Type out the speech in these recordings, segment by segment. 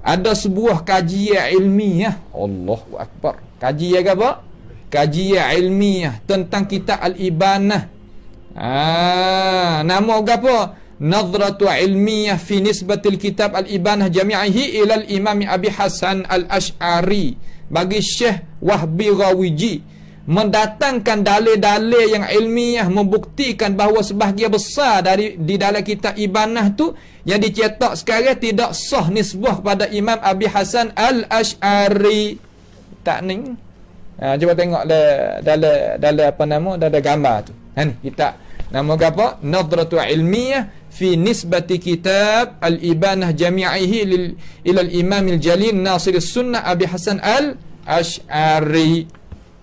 ada sebuah kajian ilmiah Allahu Akbar kajian apa? kajian ilmiah tentang kitab al ibana ah, ha, nama apa? Nazratu ilmiah fi nisbatil kitab al ibana jami'ihi ilal Imam Abi Hasan Al-Ash'ari bagi Syekh Wahbi Ghawiji mendatangkan dalil-dalil yang ilmiah membuktikan bahawa sebahagian besar dari di dalam kitab Ibanah tu yang dicetak sekarang tidak sah nisbah kepada Imam Abi Hasan Al-Ash'ari. Tak ni. Ha, cuba tengok le, dalam dalam apa nama dalam gambar tu. Ha ni kita nama apa? Nadratu ilmiah fi nisbati kitab Al-Ibanah jami'ihi lil ila al-Imam al-Jalil Nasir sunnah Abi Hasan Al-Ash'ari.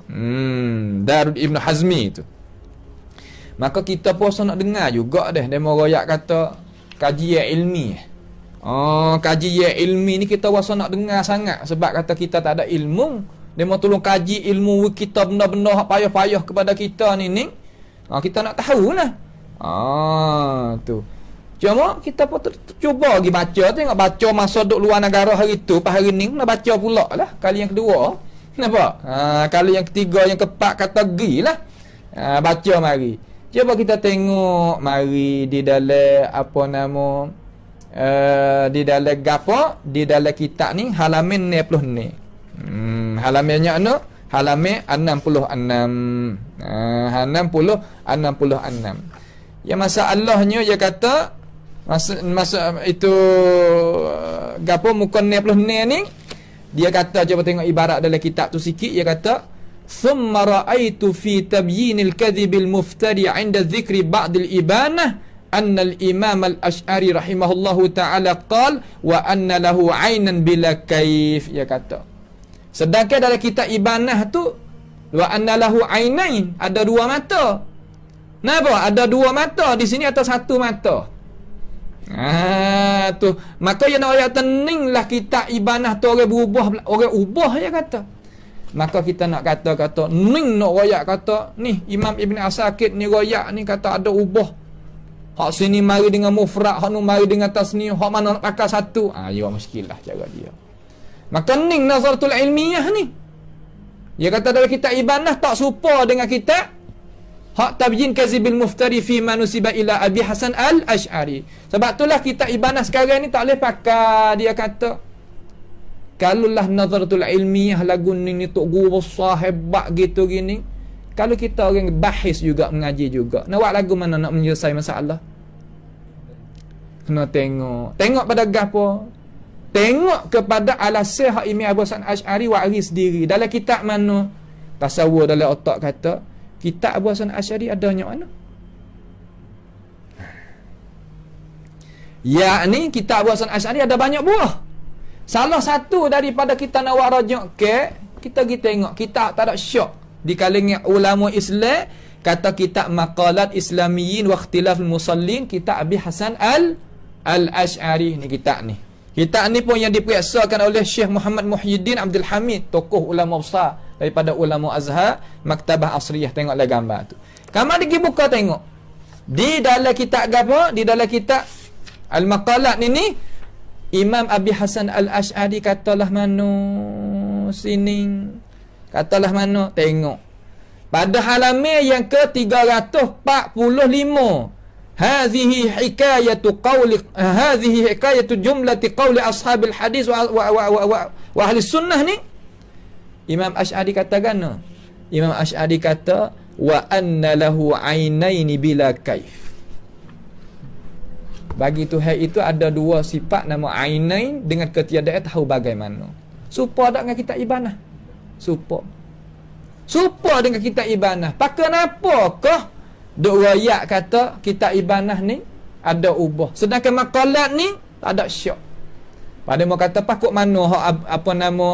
Hmm, Darud Ibn Hazmi tu. Maka kita puasa nak dengar juga deh demo royak kata kaji ilmi. Eh. Oh, kaji ilmi ni kita puasa nak dengar sangat sebab kata kita tak ada ilmu. Demo tolong kaji ilmu kita benda-benda hak payah-payah kepada kita ni ni. Ah, kita nak tahu lah. Ah, tu. Cuma kita patut cuba lagi baca tengok baca masa duk luar negara hari tu pas hari ni nak baca pula lah kali yang kedua. Kenapa? Ha, kalau yang ketiga, yang keempat kata gi lah. Ha, baca mari. Cuba kita tengok mari di dalam apa nama uh, di dalam gapo di dalam kitab ni halaman 96. Hmm, halamannya anu halaman 66. Ha, 60 66. Ya masalahnya dia kata masa masa itu eh, gapo muka 96 ni dia kata cuba tengok ibarat dalam kitab tu sikit dia kata summa raaitu fi tabyinil kadhibil muftari 'inda dhikri ba'd al ibanah anna al imam al ash'ari rahimahullahu ta'ala qal wa anna lahu 'ainan bila kaif dia kata. Sedangkan dalam kitab ibanah tu wa anna lahu 'ainain ada dua mata. Kenapa? Ada dua mata di sini atau satu mata? Ah tu. Maka yang nak ayat teninglah kita ibanah tu orang berubah orang ubah je kata. Maka kita nak kata kata ning nak royak kata ni Imam Ibn Asakid ni royak ni kata ada ubah. Hak sini mari dengan mufrad, hak nu mari dengan tasni, hak mana nak pakai satu. Ah ha, mesti lah cara dia. Maka ning nazaratul ilmiah ni. Dia kata dalam kitab ibanah tak serupa dengan kitab Hak tabyin kazibil muftari fi manusiba ila Abi Hasan al-Ash'ari. Sebab itulah kita ibanah sekarang ni tak boleh pakai dia kata. Kalulah nazaratul ilmiah lagu ni ni tok guru sahibat gitu gini. Kalau kita orang bahis juga mengaji juga. Nak buat lagu mana nak menyelesai masalah? Kena tengok. Tengok pada gapo? Tengok kepada alasih hak ilmiah Abu Hasan al-Ash'ari wa'ri sendiri. Dalam kitab mana? Tasawur dalam otak Kata. Kitab Abu Hasan Asyari ada nyok mana? Ya ni kitab Abu Hasan Asyari ada banyak buah. Salah satu daripada kita nak buat rajuk ke, kita pergi tengok. Kita tak ada syok. Di kalangan ulama Islam, kata kita Maqalat Islamiyin wa Ikhtilaf Al-Musallin, kitab Abi Hasan Al Al-Ash'ari ni kita ni. Kitab ni pun yang diperiksakan oleh Syekh Muhammad Muhyiddin Abdul Hamid, tokoh ulama besar daripada ulama azhar maktabah asriyah tengoklah gambar tu kamu pergi buka tengok di dalam kitab apa di dalam kitab al-maqalat ni ni Imam Abi Hasan Al-Ash'ari katalah mana sini katalah mana tengok pada halaman yang ke-345 hadhihi hikayatu qawli hadhihi hikayatu jumlati qawli ashabil hadis wa wa wa wa, wa, wa sunnah ni Imam Ash'ari kata gana? Imam Ash'ari kata wa anna lahu ainaini bila kaif. Bagi Tuhan itu ada dua sifat nama ainain dengan ketiadaan tahu bagaimana. Supo dak dengan kita ibadah? Supo. Supo dengan kita ibadah. Pakai napa kah? Dok wayak kata kita ibadah ni ada ubah. Sedangkan makalat ni tak ada syak. Padahal mau kata pakok mana hak apa nama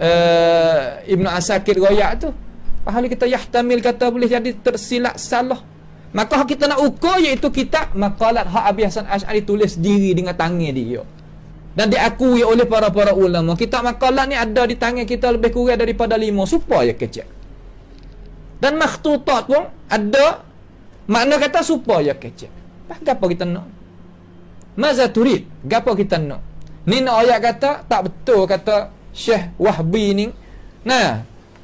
uh, eh, Ibn Asakir Goyak tu Pahala kita yahtamil kata boleh jadi tersilap salah Maka kita nak ukur iaitu kitab Maqalat Ha' Abi Hasan Ash'ari tulis diri dengan tangan dia ya. Dan diakui oleh para-para ulama Kitab Maqalat ni ada di tangan kita lebih kurang daripada lima Supaya kecil Dan makhtutat pun ada Makna kata supaya kecil lah, Apa gapa kita nak? Mazaturid Gapa kita nak? Ni nak ayat kata tak betul kata Syekh Wahbi ni nah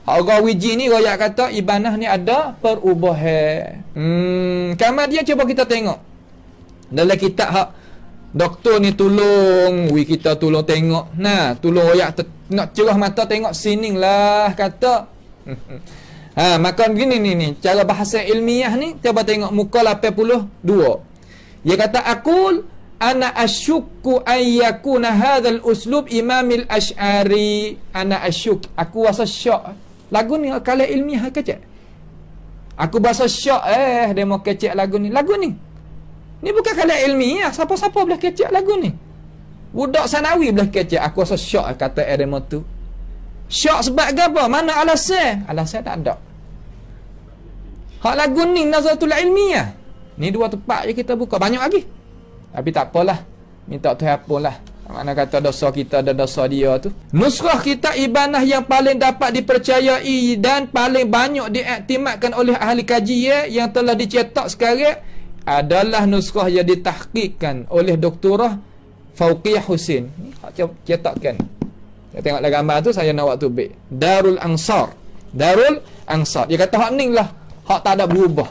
orang wiji ni royak kata ibanah ni ada perubahan hmm kamar dia cuba kita tengok dalam kitab hak doktor ni tolong wi kita tolong tengok nah tolong royak nak cerah mata tengok sining lah kata ha makan begini ni ni cara bahasa ilmiah ni cuba tengok muka 82 dia kata akul ana asyukku an yakuna hadzal uslub imam al asy'ari ana asyuk aku rasa syok. lagu ni kala ilmiah lah ke aku rasa syok. eh demo kecek lagu ni lagu ni ni bukan kala ilmiah siapa-siapa boleh kecek lagu ni budak sanawi boleh kecek aku rasa syok. kata eh demo tu syak sebab apa mana alasan alasan tak ada hak lagu ni nazatul ilmiah ni dua tempat je kita buka banyak lagi tapi tak apalah Minta Tuhan lah. Mana kata dosa kita dan dosa dia tu Nusrah kita ibanah yang paling dapat dipercayai Dan paling banyak diaktimatkan oleh ahli kaji ya, Yang telah dicetak sekarang Adalah nusrah yang ditahkikkan oleh doktorah Fauqiyah Husin Cetakkan Saya tengoklah gambar tu saya nak waktu baik Darul Ansar Darul Ansar Dia kata hak ni lah Hak tak ada berubah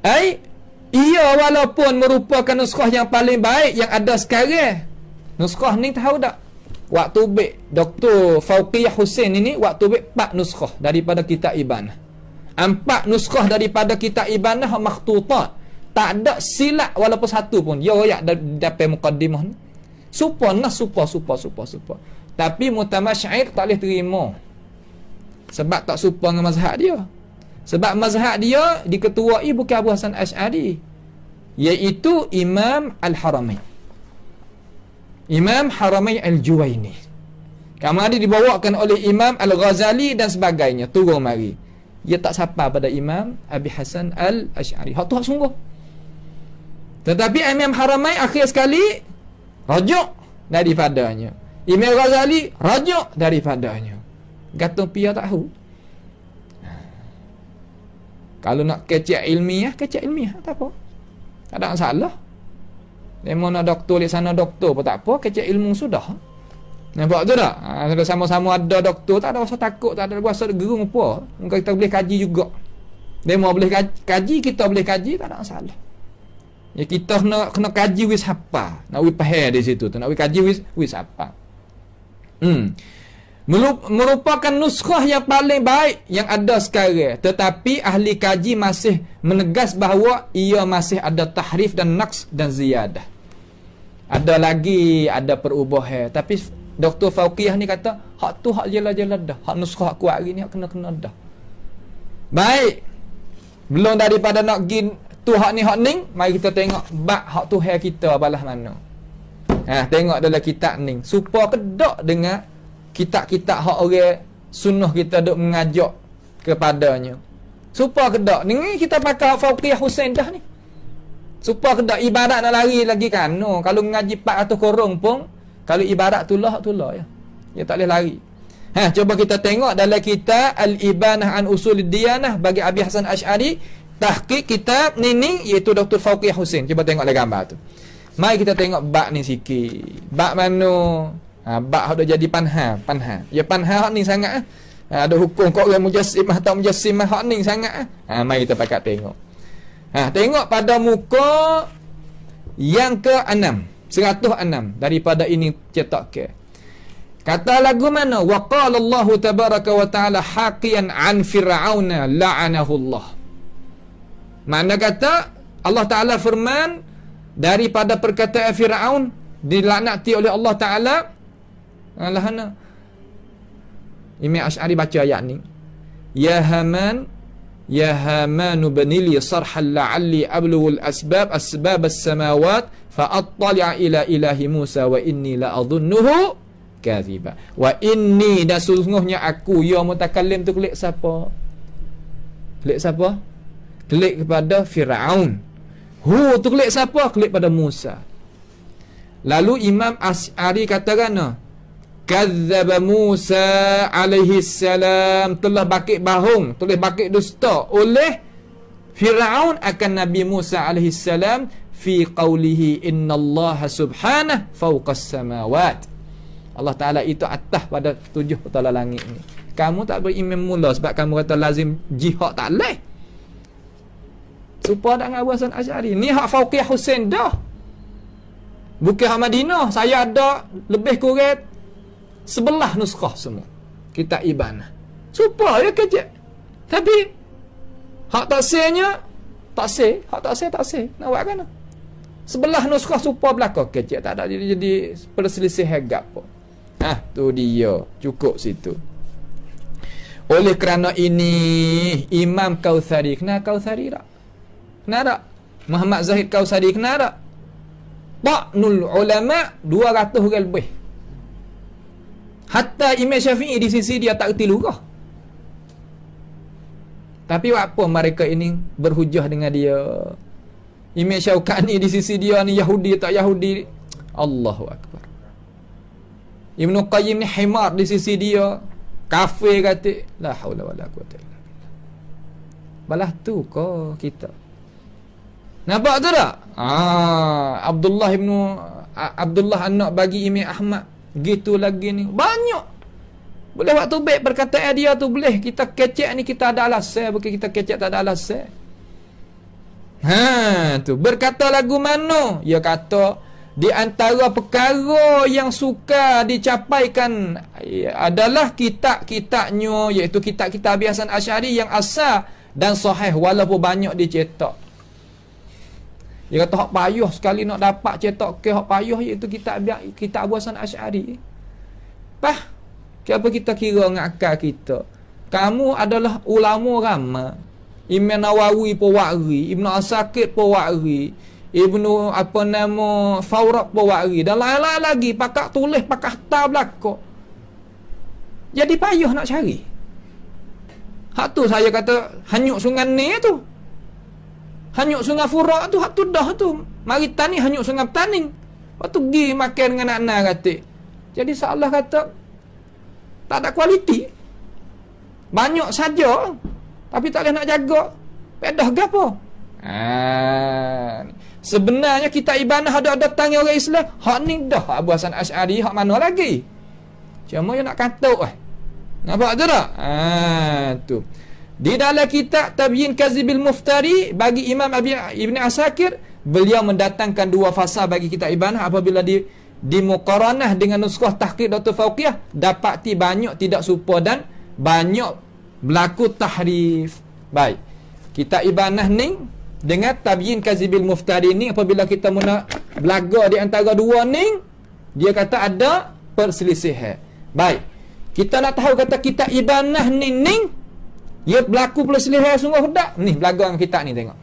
Eh, ia walaupun merupakan nuskah yang paling baik yang ada sekarang. Nuskah ni tahu tak? Waktu baik Dr. Fauqiyah Hussein ini waktu baik empat nuskah daripada kitab Iban. Empat nuskah daripada kitab Iban maktutat. Tak ada silap walaupun satu pun. Ya royak dapat mukadimah ni. Supa nah supa supa supa supa. Tapi mutamasyair tak boleh terima. Sebab tak supa dengan mazhab dia. Sebab mazhab dia diketuai bukan Abu Hasan Ash'ari. Iaitu Imam Al-Haramai. Imam Haramai Al-Juwaini. Kamu ada dibawakan oleh Imam Al-Ghazali dan sebagainya. Turun mari. Ia tak sapa pada Imam Abi Hasan Al-Ash'ari. Hak tu hak sungguh. Tetapi Imam Haramai akhir sekali rajuk daripadanya. Imam Ghazali rajuk daripadanya. Gatung pia tak tahu. Kalau nak kecek ilmiah, ya, kecek ilmiah. Ya, tak apa. Tak ada salah. Lama nak doktor di sana, doktor pun tak apa. Kecek ilmu sudah. Nampak tu tak? Ha, sama-sama ada doktor, tak ada rasa takut, tak ada rasa gerung apa. Mungkin kita boleh kaji juga. Lama boleh kaji, kaji, kita boleh kaji, tak ada salah. Ya, kita kena, kena kaji wis apa. Nak wis pahaya di situ tu. Nak wis kaji wis, wis apa. Hmm merupakan nuskhah yang paling baik yang ada sekarang tetapi ahli kaji masih menegas bahawa ia masih ada tahrif dan naqs dan ziyadah ada lagi ada perubahan tapi Doktor Fauqiyah ni kata hak tu hak jela-jela dah hak nuskah aku hari ni hak kena-kena dah baik belum daripada nak gin tu hak ni hak ni mari kita tengok bak hak tu hak kita balas mana ha, tengok dalam kitab ni supaya kedok dengan kitab-kitab hak orang sunnah kita dok mengajak kepadanya. Supa kedak ni kita pakai Fauqiyah Husain dah ni. Supa kedak ibarat nak lari lagi kan. No, kalau mengaji 400 korong pun kalau ibarat tu lah tu lah ya. Dia tak boleh lari. Ha, cuba kita tengok dalam kita Al-Ibanah an Usul Diyanah bagi Abi Hasan Ash'ari tahqiq kita ni iaitu Dr. Fauqiyah Husain. Cuba tengok dalam gambar tu. mai kita tengok bab ni sikit. Bab mana? ha, bak dah jadi panha panha ya panha hak ni sangat ah ha, ada hukum kau orang mujassim atau mujassim hak ni sangat ah ha, mari kita pakat tengok ha, tengok pada muka yang ke-6 106 daripada ini cetak ke Kata lagu mana? Wa qala Allah tabaraka wa taala haqiyan an fir'auna la'anahu Allah. Mana kata Allah taala firman daripada perkataan Firaun dilaknati oleh Allah taala Alahana ah, ana. Imam Asy'ari baca ayat ni. Ya Haman Ya Haman banili sarhan la'alli ablu al-asbab asbab as-samawat fa attali'a ila ilahi Musa wa inni la adhunnuhu kadhiba wa inni dan sungguhnya aku ya mutakallim tu klik siapa klik siapa klik kepada Firaun hu tu klik siapa klik pada Musa lalu Imam Ashari katakan kan kazzaba Musa alaihi salam telah bakit bahung telah bakit dusta oleh Firaun akan Nabi Musa alaihi salam fi qawlihi inna Allah subhanahu fawqa samawat Allah Ta'ala itu atas pada tujuh petala langit ni kamu tak beriman mula sebab kamu kata lazim jihad tak leh supaya tak dengan Hasan Asyari ni hak Fauqiyah Husain dah bukan Ahmadina saya ada lebih kurang sebelah nuskah semua kita ibana supaya kerja. tapi hak tak tak taksir hak tak tak taksir nak buat kena sebelah nuskah supa belaka kerja tak ada jadi, jadi perselisihan gap pun ah tu dia cukup situ oleh kerana ini Imam kau sari kena Kausari tak? Kena tak? Muhammad Zahid Kausari kena tak? Pak nul ulama dua orang lebih Hatta Imam Syafi'i di sisi dia tak erti lurah. Tapi apa mereka ini berhujah dengan dia? Imam Syaukani di sisi dia ni Yahudi tak Yahudi? Allahu Akbar. Ibn Qayyim ni himar di sisi dia. Kafir kata. La hawla wa la quwata illa Balah tu ke kita? Nampak tu tak? Ah, Abdullah ibn Abdullah anak bagi Imam Ahmad gitu lagi ni banyak boleh waktu baik perkataan dia tu boleh kita kecek ni kita ada alasan bukan kita kecek tak ada alasan ha tu berkata lagu mana ya kata di antara perkara yang suka dicapaikan eh, adalah kitab-kitabnya iaitu kitab-kitab Abi Hasan Asyari yang asal dan sahih walaupun banyak dicetak dia kata hak payuh sekali nak dapat cetak ke hak payuh iaitu kita biar kita Abu Hasan Asy'ari. Pah. apa kita kira dengan akal kita? Kamu adalah ulama ramah, Imam Nawawi pun wari, Ibnu Asakid pun wari, Ibnu apa nama Faurak pun wari dan lain-lain lagi pakak tulis pakak ta belako. Jadi payuh nak cari. Hak tu saya kata hanyut sungai ni tu. Hanyuk sungai furak tu Hak tu dah tu Mari tani hanyuk sungai petaning Lepas tu pergi makan dengan anak-anak kata Jadi seolah kata Tak ada kualiti Banyak saja Tapi tak boleh nak jaga Pedah ke apa ha, Sebenarnya kita ibadah ada ada datangnya orang Islam Hak ni dah Hak Abu Hassan Hak mana lagi Cuma yang nak katuk eh. Nampak tu tak? Ah tu. Di dalam kitab Tabiin Kazibil Muftari bagi Imam Abi Ibn Asakir, beliau mendatangkan dua fasa bagi kita ibana apabila di di dimuqaranah dengan nuskah tahqiq Dr. Fauqiyah dapati banyak tidak serupa dan banyak berlaku tahrif. Baik. Kita ibanah ni dengan Tabiin Kazibil Muftari ni apabila kita mena belaga di antara dua ni dia kata ada perselisihan. Baik. Kita nak tahu kata kita ibanah ni ni ia berlaku pula selera sungguh tak? Ni belagang kita ni tengok.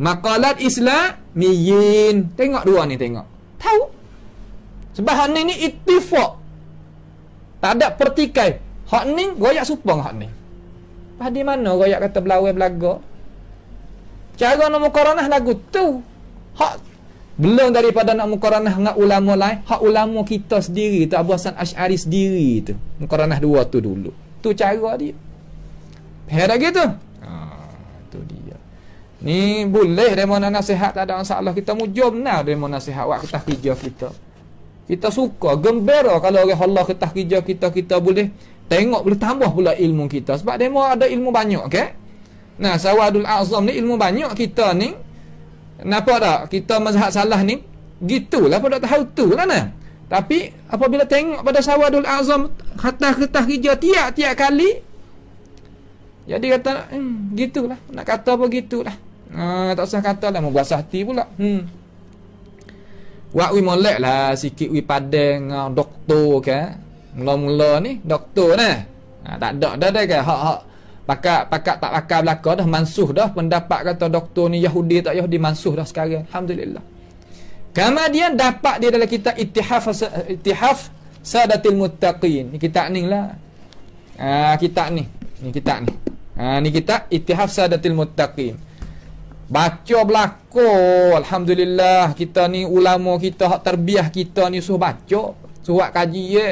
Makalat Islam miyin. Tengok dua ni tengok. Tahu. Sebab hak ni ni itifak. Tak ada pertikai. Hak ni goyak supang hak ni. Padi mana goyak kata belawai belaga? Cara nak mukaranah lagu tu. Hak belum daripada nak mukaranah dengan ulama lain. Hak ulama kita sendiri tu. Abu Hasan Ash'ari sendiri tu. Mukaranah dua tu dulu. Tu cara dia. Hei dah gitu. Ha, tu dia. Ni boleh dia mana nasihat tak ada masalah kita mujur Nah, dia mana nasihat waktu kita kerja kita. Kita suka, gembira kalau orang Allah kita kerja kita kita boleh tengok boleh tambah pula ilmu kita sebab dia ada ilmu banyak, Okay. Nah, Sawadul Azam ni ilmu banyak kita ni. Kenapa tak? Kita mazhab salah ni gitulah pada tahu tu lah kan? nah. Tapi apabila tengok pada Sawadul Azam kertas-kertas hijau tiap-tiap kali jadi ya, kata hmm gitulah nak kata apa gitulah. Ha uh, tak usah katalah membuas hati pula. Hmm. Wak wi molek lah sikit wi padeng dengan ah, doktor ke. Eh. Mula-mula ni doktor nah. Ha, tak dok dah dah ke hak hak pakak pakak tak pakai belaka dah mansuh dah pendapat kata doktor ni Yahudi tak Yahudi mansuh dah sekarang. Alhamdulillah. Kemudian dapat dia dalam kitab Ittihaf Ittihaf Sadatil Muttaqin. Ni kitab ni lah. Ah kitab ni. Ni kitab ni. Ah ni kitab Ittihaf Sadatil Muttaqin. Baca belako. Alhamdulillah kita ni ulama kita hak terbiah kita ni suruh baca, suruh kaji ye. Ya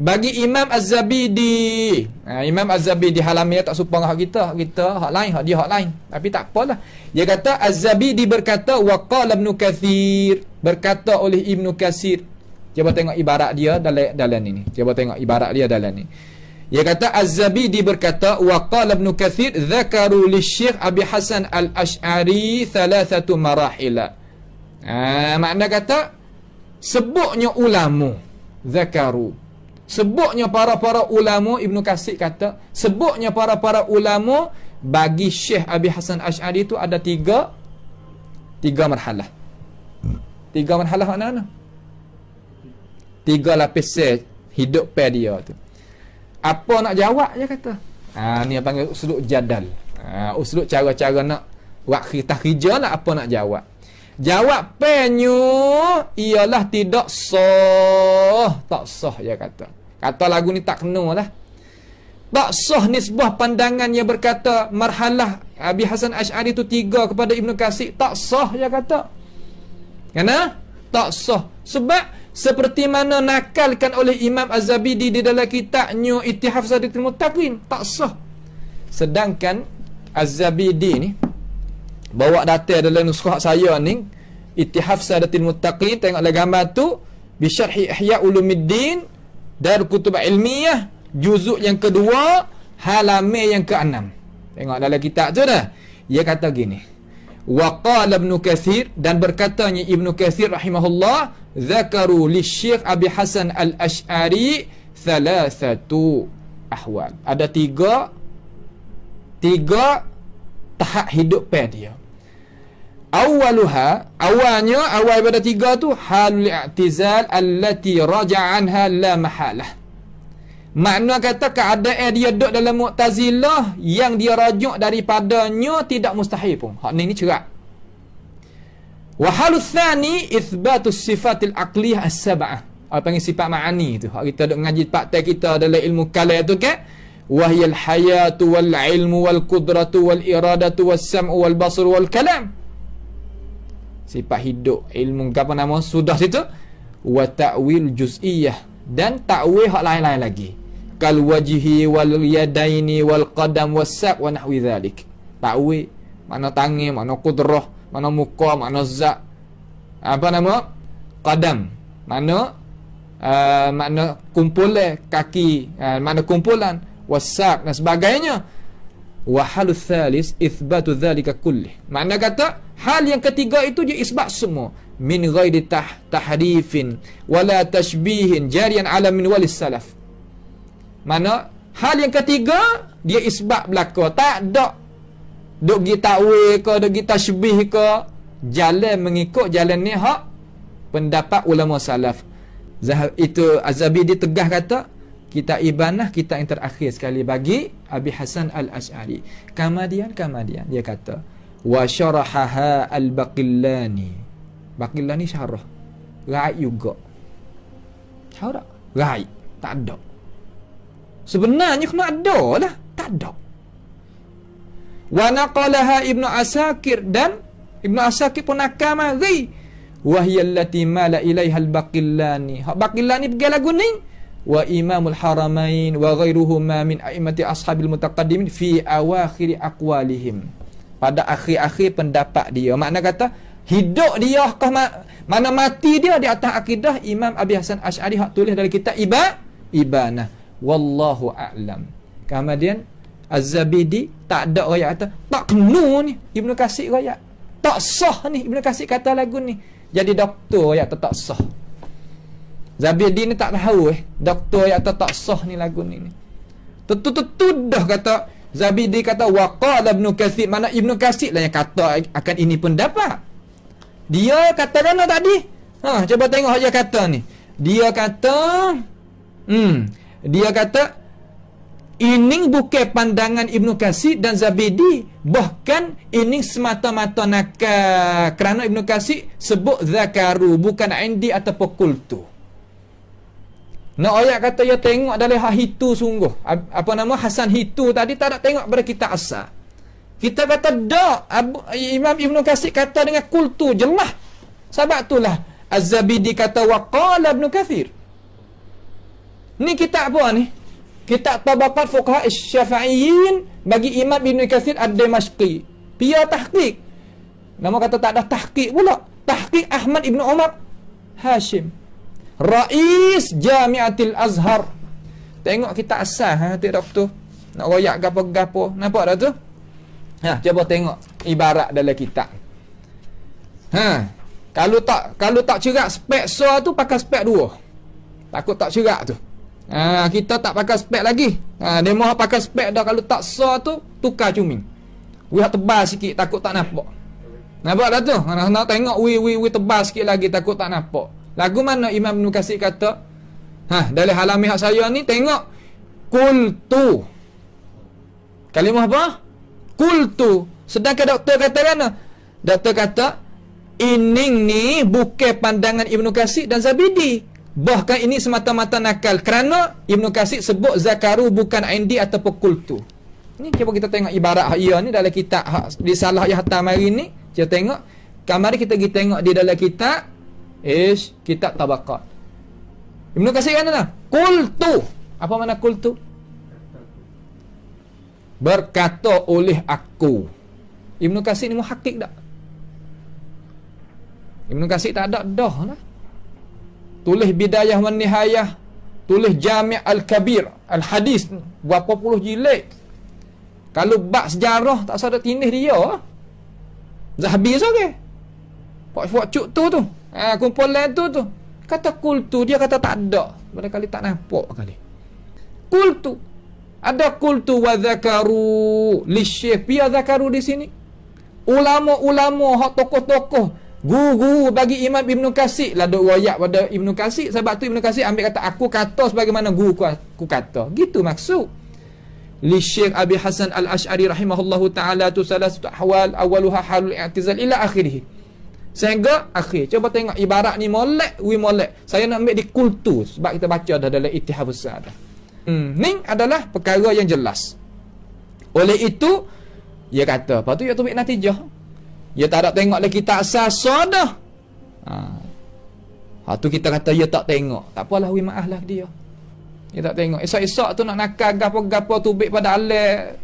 bagi Imam Az-Zabidi ha, Imam Az-Zabidi halamnya tak supang hak kita hak kita hak lain hak dia hak lain tapi tak apalah dia kata Az-Zabidi berkata waqala ibn kathir berkata oleh Ibn Kathir cuba tengok ibarat dia dalam dalam ini cuba tengok ibarat dia dalam ini dia kata Az-Zabidi berkata waqala ibn kathir zakaru li Syekh Abi Hasan al Ashari thalathatu marahil ha, makna kata sebutnya ulamu zakaru Sebutnya para-para ulama Ibnu Qasid kata Sebutnya para-para ulama Bagi Syekh Abi Hasan Ash'ari tu ada tiga Tiga marhalah Tiga marhalah mana-mana Tiga lapis hidup pe dia tu Apa nak jawab je kata ha, Ni yang panggil usul jadal ha, Usluk cara-cara nak Buat kita kerja nak apa nak jawab Jawab penyu ialah tidak sah. Tak sah, dia kata. Kata lagu ni tak kena lah Tak sah ni sebuah pandangan yang berkata Marhalah Abi Hasan Ash'ari tu tiga kepada Ibn Qasid Tak sah dia kata Kenapa? Tak sah Sebab seperti mana nakalkan oleh Imam Az-Zabidi di dalam kitab New Itihaf Saditul Mutaqin Tak sah Sedangkan Az-Zabidi ni Bawa data dalam nuskoh saya ni Itihaf Saditul Mutaqin Tengoklah gambar tu Bisharhi Ihya Ulumiddin Dar Kutub Ilmiah juzuk yang kedua halaman yang ke enam Tengok dalam kitab tu dah. Dia kata gini. Wa qala Ibn Katsir dan berkatanya Ibn Katsir rahimahullah zakaru li Syekh Abi Hasan Al-Asy'ari Ashari satu ahwal. Ada tiga tiga tahap hidup dia awaluha awalnya awal ibadah tiga tu halul i'tizal allati raja'anha la mahalah makna kata keadaan dia duduk dalam mu'tazilah yang dia rajuk daripadanya tidak mustahil pun hak ni ni cerak wa halus thani isbatus sifatil aqliyah as-sab'ah apa panggil sifat ma'ani tu hak kita duduk mengaji faktor kita dalam ilmu kalam tu ke? Kan? wahiyal hayatu wal ilmu wal qudratu wal iradatu was sam'u wal basru wal kalam sifat hidup ilmu apa nama sudah situ wa ta'wil juz'iyah dan ta'wil hak lain-lain lagi kal wajhi wal yadaini wal qadam wasaq wa nahwi zalik ta'wil mana tangi mana kudrah mana muka mana zat apa nama qadam mana uh, mana kumpulan kaki uh, mana kumpulan wasaq dan sebagainya wa halus thalis itsbatu dzalika kullih makna kata hal yang ketiga itu dia isbat semua min ghairi tahrifin wala tashbihin jarian ala min wal salaf mana hal yang ketiga dia isbat belaka tak ada duk gi takwil ke duk gi tashbih ke jalan mengikut jalan ni hak pendapat ulama salaf Zahab, itu Azabi dia kata kita ibanah kita yang terakhir sekali bagi Abi Hasan Al-Ash'ari. Kamadian, kamadian. Dia kata, Wa syarahaha al-baqillani. Baqillani syarah. Ra'i juga. Tahu tak? Ra'i. Tak ada. Sebenarnya kena ada lah. Tak ada. Wa naqalaha ibnu Asakir. Dan ibnu Asakir pun akan mari. Wahyallati mala ilaihal baqillani. Hak baqillani pergi lagu ni wa imamul haramain wa ghairuhuma min a'imati ashabil mutaqaddimin fi awakhir aqwalihim pada akhir-akhir pendapat dia makna kata hidup dia ke ma- mana mati dia di atas akidah Imam Abi Hasan Ash'ari hak tulis dalam kitab Iba Ibana wallahu a'lam kemudian Az-Zabidi tak ada orang kata tak kena ni Ibnu Kasir royak tak sah ni Ibnu Kasir kata lagu ni jadi doktor royak tak sah Zabidi ni tak tahu eh doktor yang kata tak sah ni lagu ni tu tu dah kata Zabidi kata waqala ibnu kasib mana ibnu kasib lah yang kata akan ini pun dapat dia kata mana tadi ha cuba tengok dia kata ni dia kata hmm dia kata ini bukan pandangan Ibnu Kasih dan Zabidi Bahkan ini semata-mata nakal Kerana Ibnu Kasih sebut zakaru Bukan indi atau pokultu nak ayat kata ya tengok dari hak itu sungguh. Apa nama Hasan itu tadi tak ada tengok pada kita asal. Kita kata dak Imam ibnu Kasih kata dengan kultu jemah. Sebab itulah Az-Zabidi kata waqala ibnu Kathir. Ni kita apa ni? kita Tabaqat Fuqaha Asy-Syafi'iyyin bagi Imam ibnu Kasih Ad-Dimashqi. Pia tahqiq. Nama kata tak ada tahqiq pula. Tahqiq Ahmad ibnu Umar Hashim. Rais Jamiatil Azhar. Tengok kita asal ha tu doktor. Nak royak gapo-gapo. Nampak dah tu? Ha, cuba tengok ibarat dalam kitab. Ha, kalau tak kalau tak cerak spek so tu pakai spek dua. Takut tak cerak tu. Ha, kita tak pakai spek lagi. Ha, dia mahu pakai spek dah kalau tak so tu tukar cumi. Wih tebal sikit takut tak nampak. Nampak dah tu? Nak, ha, nak tengok wih wih wih tebal sikit lagi takut tak nampak. Lagu mana Imam Ibn Kasih kata? Ha, dari halami hak saya ni tengok kultu. Kalimah apa? Kultu. Sedangkan doktor kata mana? Doktor kata ini ni bukan pandangan Ibn Kasih dan Zabidi. Bahkan ini semata-mata nakal kerana Ibn Kasih sebut zakaru bukan indi ataupun kultu. Ni kalau kita tengok ibarat hak ia ni dalam kitab hak salah yang hatam hari ni, kita tengok kemarin kan kita pergi tengok di dalam kitab is kitab tabakat? Ibn Qasir kata dah kultu apa makna kultu berkata oleh aku Ibn Qasir ni muhakik tak Ibn Qasir tak ada dah lah tulis bidayah wan nihayah tulis jami' al-kabir al-hadis berapa puluh jilid kalau bak sejarah tak sadar tindih dia Zahabi so ke? Okay? Pak cuk tu tu ha, kumpulan tu tu kata kultu dia kata tak ada pada kali tak nampak kali kultu ada kultu wa zakaru li syekh pia zakaru di sini ulama-ulama hak tokoh-tokoh guru bagi Imam Ibn Qasid lah duk royak pada Ibn Qasid sebab tu Ibn Qasid ambil kata aku kata sebagaimana guru ku, aku kata gitu maksud li syekh Abi Hasan Al-Ash'ari rahimahullahu ta'ala tu salah satu ahwal awaluha halul i'tizal ila akhirih Sehingga akhir. coba tengok ibarat ni molek, we molek. Saya nak ambil di kultur. Sebab kita baca dah dalam itihar besar dah. Hmm. Ni adalah perkara yang jelas. Oleh itu, dia kata. Lepas tu, dia ya tu ambil natijah. Dia tak ada tengok lagi kita asal sadah. Ha. Ha, tu kita kata dia tak tengok. Tak apalah, we lah dia. Dia tak tengok. Esok-esok tu nak nakal gapa-gapa tu ambil pada alat.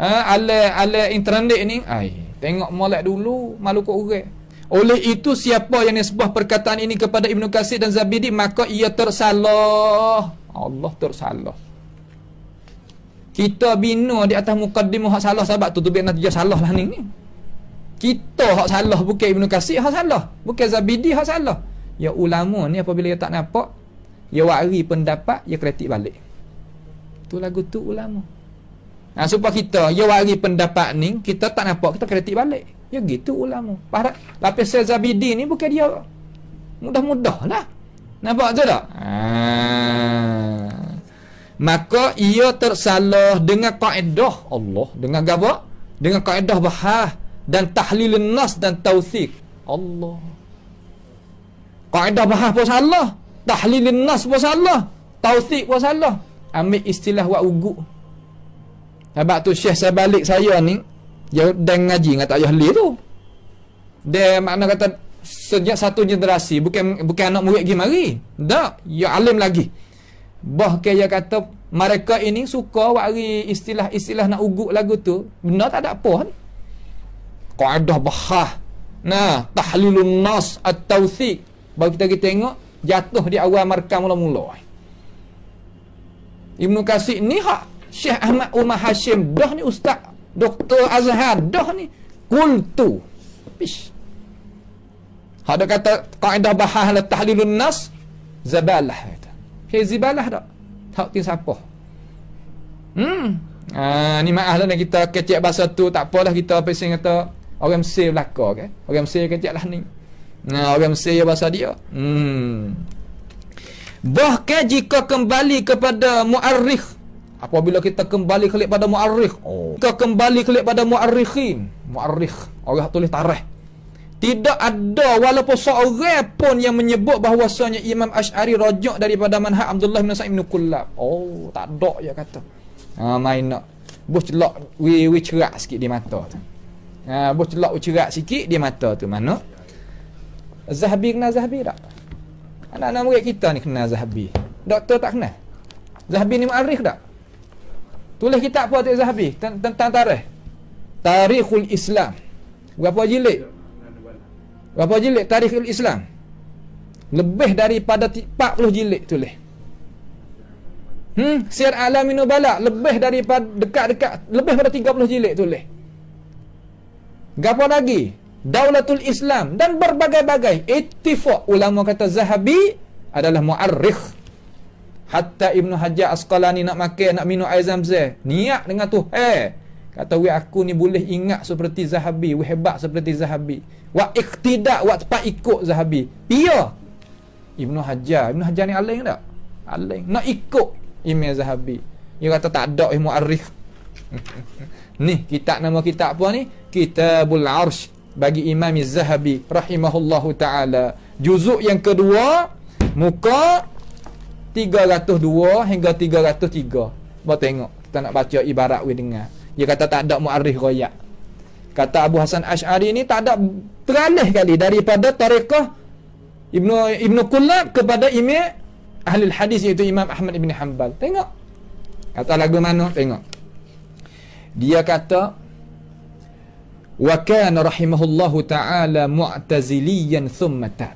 Ha, alat, alat internet ni. Ay. Tengok molek dulu, malu kok urek. Oleh itu siapa yang nisbah perkataan ini kepada Ibnu Kasir dan Zabidi maka ia tersalah. Allah tersalah. Kita bina di atas mukaddimah hak salah sebab tu tu biar natijah salah lah ni. Kita hak salah bukan Ibnu Kasir hak salah, bukan Zabidi hak salah. Ya ulama ni apabila dia tak nampak, dia ya wari pendapat, dia ya kritik balik. Tu lagu tu ulama. Nah supaya kita dia ya wari pendapat ni, kita tak nampak, kita kritik balik. Ya gitu ulama. Para tapi Zabidi ni bukan dia mudah mudah lah. Nampak tu tak? Ha. Maka ia tersalah dengan kaedah Allah dengan gapo? Dengan kaedah bahah dan tahlil nas dan tausik Allah. Kaedah bahah pun salah. Tahlil nas pun salah. tausik pun salah. Ambil istilah wak ugu. Sebab tu Syekh saya balik saya ni dia deng ngaji dengan tak ahli tu dia makna kata sejak satu generasi bukan bukan anak murid pergi mari tak ya alim lagi bahkan dia kata mereka ini suka wari istilah-istilah nak uguk lagu tu benar tak ada apa kan qaidah bahah nah tahlilun nas at-tawthiq baru kita kita tengok jatuh di awal markah mula-mula Ibnu Qasid ni hak Syekh Ahmad Umar Hashim dah ni ustaz Doktor Azhar dah ni kultu. Pis. Ada kata kaedah bahas la tahlilun nas zabalah kata. Ke zibalah dak? Tak tin siapa. Hmm. Ah ni maaf lah kita kecek bahasa tu tak apalah kita apa sing kata orang mesti belaka kan. Okay? Orang mesti kecek lah ni. Nah, orang mesti bahasa dia. Hmm. Bahkan jika kembali kepada muarikh Apabila kita kembali kelik pada mu'arikh oh. Kita kembali kelik pada mu'arikhim Mu'arikh Orang tulis tarikh tidak ada walaupun seorang pun yang menyebut bahawasanya Imam Ash'ari rojok daripada manhaj Abdullah bin Sa'im bin Kullab. Oh, tak ada ya kata. Ha main nak. Bus celak wi wi cerak sikit di mata tu. Ha bus celak cerak sikit di mata tu mana? Zahabi kena Zahabi tak? Anak-anak murid kita ni kena Zahabi. Doktor tak kena. Zahabi ni mu'arikh tak? Tulis kitab apa Atik Zahabi Tentang tarikh Tarikhul Islam Berapa jilid Berapa jilid Tarikhul Islam Lebih daripada 40 jilid tulis Hmm, Sir Alamin Nubala lebih daripada dekat-dekat lebih daripada 30 jilid tulis. Gapa lagi? Daulatul Islam dan berbagai-bagai ittifaq ulama kata Zahabi adalah muarrikh Hatta Ibnu Hajar Asqalani nak makan nak minum air zamzam. Niat dengan tu. Eh. Kata we aku ni boleh ingat seperti Zahabi, we hebat seperti Zahabi. Wa iktidak wa tepat ikut Zahabi. Pia. Ibnu Hajar, Ibnu Hajar ni alim tak? Alim. Nak ikut Imam Zahabi. Dia kata tak ada ilmu arif. ni kitab nama kitab apa ni? Kitabul Arsh bagi Imam Zahabi rahimahullahu taala. Juzuk yang kedua muka 302 hingga 303. Mau tengok. Kita nak baca ibarat we dengar. Dia kata tak ada mu'arrih royak. Kata Abu Hasan Ash'ari ni tak ada teralih kali daripada tarikah Ibnu Ibnu Kulab kepada imam ahli hadis iaitu Imam Ahmad bin Hanbal. Tengok. Kata lagu mana? Tengok. Dia kata wa kana rahimahullahu taala mu'taziliyan thumma tab.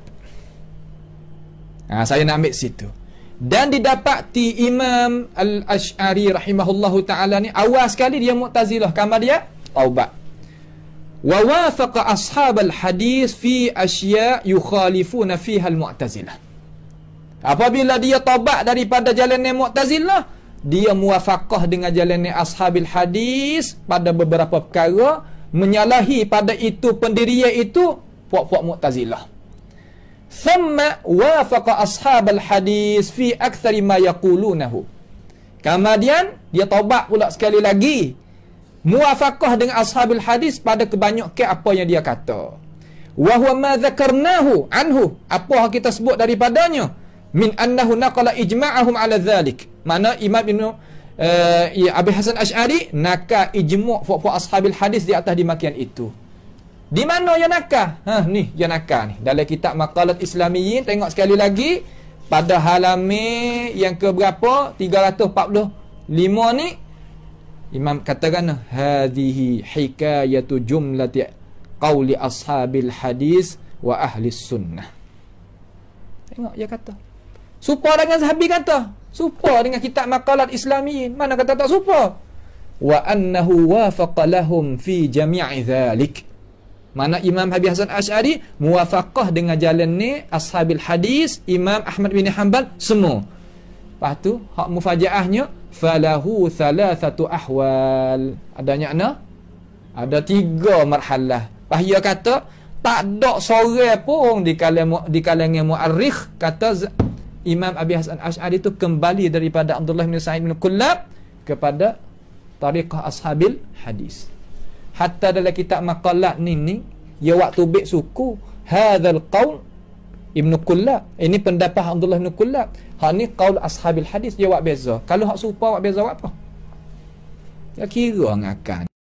Ha, saya nak ambil situ dan didapati Imam Al-Ash'ari rahimahullahu ta'ala ni awal sekali dia mu'tazilah kamar dia taubat wa wafaqa ashab al-hadis fi asya yukhalifuna fiha al-mu'tazilah apabila dia taubat daripada jalan ni mu'tazilah dia muafakah dengan jalan ni ashabil hadis pada beberapa perkara menyalahi pada itu pendirian itu puak-puak mu'tazilah Thumma wafaqa ashab al-hadis fi akthari ma yaqulunahu. Kemudian dia taubat pula sekali lagi. Muwafaqah dengan ashab al-hadis pada kebanyakan apa yang dia kata. Wa huwa ma dhakarnahu anhu. Apa yang kita sebut daripadanya? Min annahu naqala ijma'ahum ala dhalik. Mana Imam Ibn uh, eh, Abi Hasan Ash'ari naka ijma' fuq-fuq ashab al-hadis di atas dimakian itu. Di mana yang nakal? Ha, ni yang nakal ni. Dalam kitab Maqalat Islamiyin, tengok sekali lagi. Pada halaman yang ke keberapa? 345 ni. Imam katakan, Hadihi hikayatu jumlati qawli ashabil hadis wa ahli sunnah. Tengok dia kata. Supa dengan sahabi kata. Supa dengan kitab Maqalat Islamiyin. Mana kata tak supa? Wa annahu wafaqalahum fi jami'i thalik. Mana Imam Habib Hasan Ash'ari Muafakah dengan jalan ni Ashabil hadis Imam Ahmad bin Hanbal Semua Lepas tu Hak mufajaahnya Falahu satu ahwal Adanya ana Ada tiga marhalah Lepas kata Tak ada sore pun Di kalangan, di kalangan mu'arikh Kata Imam Abi Hasan Ash'ari tu Kembali daripada Abdullah bin Sa'id bin Kulab Kepada Tariqah Ashabil Hadis hatta dalam kitab maqalat ni ni ya waktu bek suku hadzal qaul Ibnu Kullah. ini pendapat Abdullah Ibnu Kullab hak ni qaul ashabil hadis ya wak beza kalau hak serupa wak beza buat apa ya kira dengan